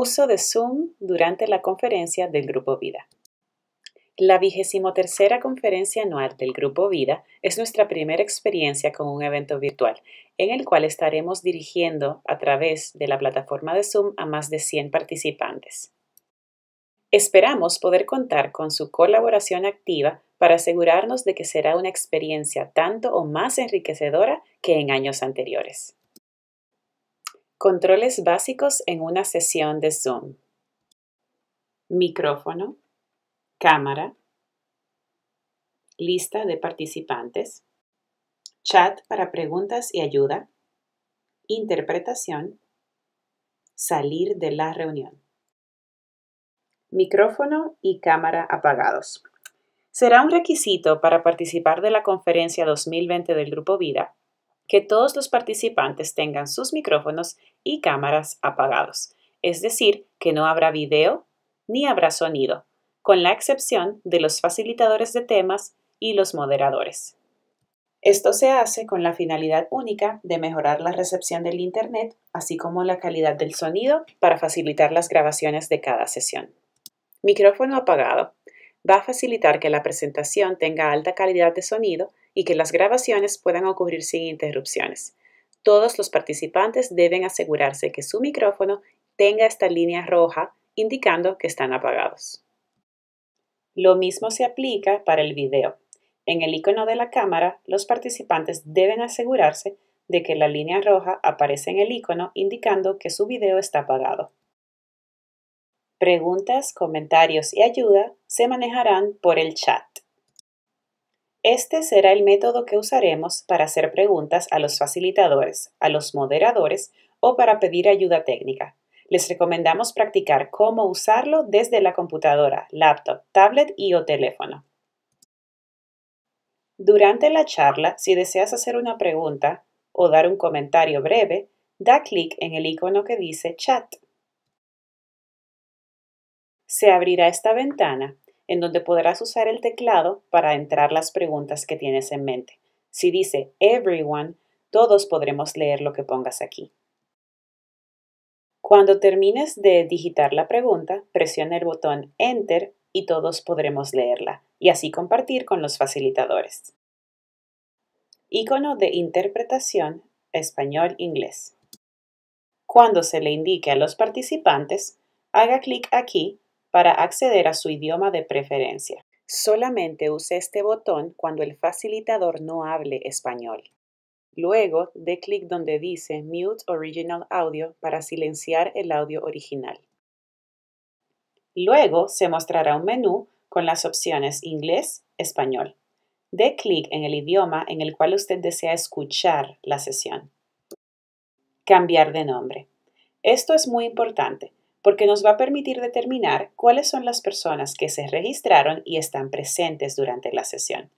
Uso de Zoom durante la conferencia del Grupo Vida. La vigésimo tercera conferencia anual del Grupo Vida es nuestra primera experiencia con un evento virtual, en el cual estaremos dirigiendo a través de la plataforma de Zoom a más de 100 participantes. Esperamos poder contar con su colaboración activa para asegurarnos de que será una experiencia tanto o más enriquecedora que en años anteriores. Controles básicos en una sesión de Zoom. Micrófono, cámara, lista de participantes, chat para preguntas y ayuda, interpretación, salir de la reunión. Micrófono y cámara apagados. Será un requisito para participar de la conferencia 2020 del Grupo Vida que todos los participantes tengan sus micrófonos y cámaras apagados, es decir, que no habrá video ni habrá sonido, con la excepción de los facilitadores de temas y los moderadores. Esto se hace con la finalidad única de mejorar la recepción del Internet, así como la calidad del sonido para facilitar las grabaciones de cada sesión. Micrófono apagado. Va a facilitar que la presentación tenga alta calidad de sonido y que las grabaciones puedan ocurrir sin interrupciones. Todos los participantes deben asegurarse que su micrófono tenga esta línea roja indicando que están apagados. Lo mismo se aplica para el video. En el icono de la cámara, los participantes deben asegurarse de que la línea roja aparece en el icono indicando que su video está apagado. Preguntas, comentarios y ayuda se manejarán por el chat. Este será el método que usaremos para hacer preguntas a los facilitadores, a los moderadores o para pedir ayuda técnica. Les recomendamos practicar cómo usarlo desde la computadora, laptop, tablet y o teléfono. Durante la charla, si deseas hacer una pregunta o dar un comentario breve, da clic en el icono que dice Chat. Se abrirá esta ventana en donde podrás usar el teclado para entrar las preguntas que tienes en mente. Si dice everyone, todos podremos leer lo que pongas aquí. Cuando termines de digitar la pregunta, presiona el botón Enter y todos podremos leerla y así compartir con los facilitadores. Icono de interpretación español-inglés. Cuando se le indique a los participantes, haga clic aquí para acceder a su idioma de preferencia. Solamente use este botón cuando el facilitador no hable español. Luego, dé clic donde dice Mute Original Audio para silenciar el audio original. Luego se mostrará un menú con las opciones inglés, español. Dé clic en el idioma en el cual usted desea escuchar la sesión. Cambiar de nombre. Esto es muy importante porque nos va a permitir determinar cuáles son las personas que se registraron y están presentes durante la sesión.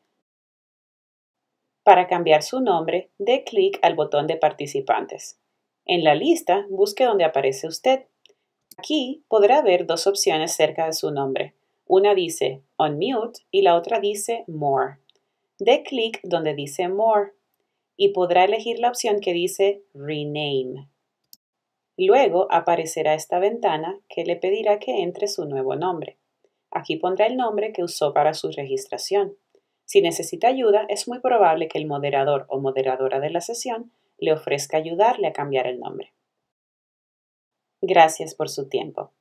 Para cambiar su nombre, dé clic al botón de participantes. En la lista, busque donde aparece usted. Aquí podrá ver dos opciones cerca de su nombre. Una dice Unmute y la otra dice More. Dé clic donde dice More y podrá elegir la opción que dice Rename. Luego aparecerá esta ventana que le pedirá que entre su nuevo nombre. Aquí pondrá el nombre que usó para su registración. Si necesita ayuda, es muy probable que el moderador o moderadora de la sesión le ofrezca ayudarle a cambiar el nombre. Gracias por su tiempo.